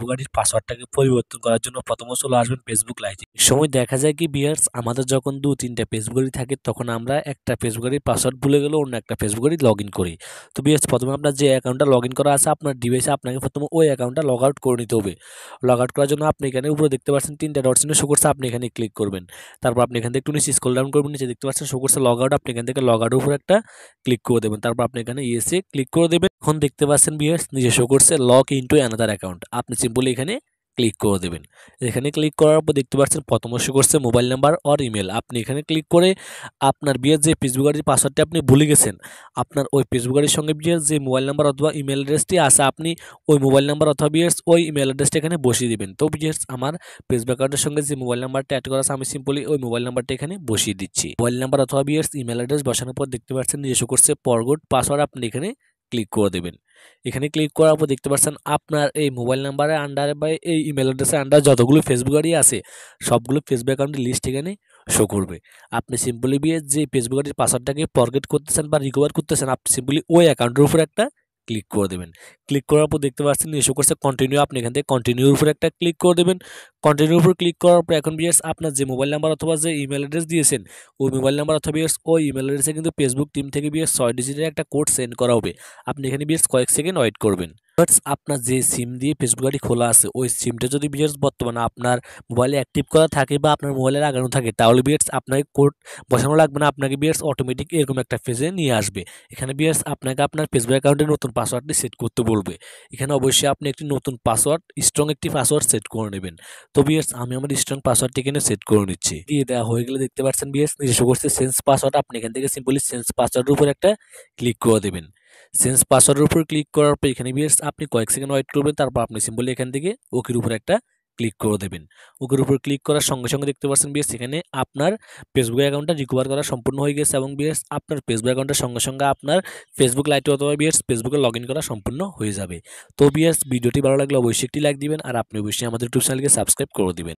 ভোগাটির পাসওয়ার্ডটাকে পরিবর্তন করার জন্য প্রথম চলে আসবেন ফেসবুক লাইভে সময় দেখা যায় কি বিয়ার্স আমাদের যখন দু তিনটা ফেসবুক আইডি থাকে তখন আমরা একটা ফেসবুক আইডির পাসওয়ার্ড ভুলে গেলে অন্য একটা ফেসবুক আইডি লগ করি তো বিয়ার্স প্রথমে আপনার যে অ্যাকাউন্টটা লগ করা আছে আপনার ডিভাইসে আপনাকে প্রথমে ওই অ্যাকাউন্টটা লগ আউট করে নিতে হবে লগ আউট করার জন্য আপনি এখানে উপরে দেখতে পাচ্ছেন তিনটা ডট চিহ্ন শো করছে আপনি এখানে ক্লিক করবেন তারপর আপনি এখান থেকে একটু নিচে স্কোল ডাউন করবেন নিচে দেখতে পাচ্ছেন শো করছে লগ আউট আপনি এখান থেকে লগ আউটের উপরে একটা ক্লিক করে দেবেন তারপর আপনি এখানে ইয়েসে ক্লিক করে দেবেন এখন দেখতে পাচ্ছেন বিয়ার্স নিজে শো করছে লগ টু অ্যানাদার অ্যাকাউন্ট আপনি বলে এখানে ক্লিক করে দেবেন এখানে ক্লিক করার পর দেখতে পাচ্ছেন প্রথম অংশ করছে মোবাইল নাম্বার অর ইমেল আপনি এখানে ক্লিক করে আপনার বিয়ের যে ফেসবুক আইডির পাসওয়ার্ডটি আপনি ভুলে গেছেন আপনার ওই ফেসবুক আইডির সঙ্গে বিয়ের যে মোবাইল নাম্বার অথবা ইমেল অ্যাড্রেসটি আছে আপনি ওই মোবাইল নাম্বার অথবা বিয়ের ওই ইমেল অ্যাড্রেসটি এখানে বসিয়ে দেবেন তো বিয়ার্স আমার ফেসবুক আইডির সঙ্গে যে মোবাইল নাম্বারটা অ্যাড করা আছে আমি সিম্পলি ওই মোবাইল নাম্বারটা এখানে বসিয়ে দিচ্ছি মোবাইল নাম্বার অথবা বিয়ার্স ইমেল অ্যাড্রেস বসানোর পর দেখতে পাচ্ছেন নিজস্ব করছে পরগোড পাসওয়ার্ড আপনি এখানে ক্লিক করে দেবেন এখানে ক্লিক করার পর দেখতে পাচ্ছেন আপনার এই মোবাইল নাম্বারে আন্ডারে বা এই ইমেল অ্যাড্রেসের আন্ডার যতগুলো ফেসবুক আইডি আছে সবগুলো ফেসবুক অ্যাকাউন্টের লিস্ট এখানে শো করবে আপনি সিম্পলি গিয়ে যে ফেসবুক আইডির পাসওয়ার্ডটাকে ফরগেট করতেছেন বা রিকভার করতেছেন আপনি সিম্পলি ওই অ্যাকাউন্টের উপর একটা ক্লিক করে দেবেন ক্লিক করার পর দেখতে পাচ্ছেন এসে করছে কন্টিনিউ আপনি এখান থেকে কন্টিনিউর উপর একটা ক্লিক করে দেবেন কন্টিনিউর উপর ক্লিক করার পর এখন বিয়ার্স আপনার যে মোবাইল নাম্বার অথবা যে ইমেল অ্যাড্রেস দিয়েছেন ওই মোবাইল নাম্বার অথবা বিএস ওই ইমেল অ্যাড্রেসে কিন্তু ফেসবুক টিম থেকে বিয়ার্স ছয় ডিজিটের একটা কোড সেন্ড করা হবে আপনি এখানে বিয়ার্স কয়েক সেকেন্ড ওয়েট করবেন ফ্রেন্ডস আপনার যে সিম দিয়ে ফেসবুক আইডি খোলা আছে ওই সিমটা যদি বিয়ার্স বর্তমানে আপনার মোবাইলে অ্যাক্টিভ করা থাকে বা আপনার মোবাইলে লাগানো থাকে তাহলে বিয়ার্স আপনাকে কোড বসানো লাগবে না আপনাকে বিয়ার্স অটোমেটিক এরকম একটা ফেজে নিয়ে আসবে এখানে বিয়ার্স আপনাকে আপনার ফেসবুক অ্যাকাউন্টে নতুন পাসওয়ার্ডটি সেট করতে বলবে এখানে অবশ্যই আপনি একটি নতুন পাসওয়ার্ড স্ট্রং একটি পাসওয়ার্ড সেট করে নেবেন তো বিয়ার্স আমি আমার স্ট্রং পাসওয়ার্ডটি এখানে সেট করে নিচ্ছি দিয়ে দেওয়া হয়ে গেলে দেখতে পাচ্ছেন বিয়ার্স নিজস্ব করছে সেন্স পাসওয়ার্ড আপনি এখান থেকে সিম্পলি সেন্স পাসওয়ার্ডের উপর একটা ক্লিক করে দেবেন চেঞ্জ পাসওয়ার্ডের উপর ক্লিক করার পর এখানে বিয়ার্স আপনি কয়েক সেকেন্ড ওয়েট করবেন তারপর আপনি সিম্পলি এখান থেকে ওকের উপর একটা ক্লিক করে দেবেন ওকের উপর ক্লিক করার সঙ্গে সঙ্গে দেখতে পাচ্ছেন বিএস এখানে আপনার ফেসবুক অ্যাকাউন্টটা রিকভার করা সম্পূর্ণ হয়ে গেছে এবং বিএস আপনার ফেসবুক অ্যাকাউন্টের সঙ্গে সঙ্গে আপনার ফেসবুক লাইটে অথবা বিএস ফেসবুকে লগ করা সম্পূর্ণ হয়ে যাবে তো বিএস ভিডিওটি ভালো লাগলে অবশ্যই একটি লাইক দিবেন আর আপনি অবশ্যই আমাদের ইউটিউব চ্যানেলকে সাবস্ক্রাইব করে দিবেন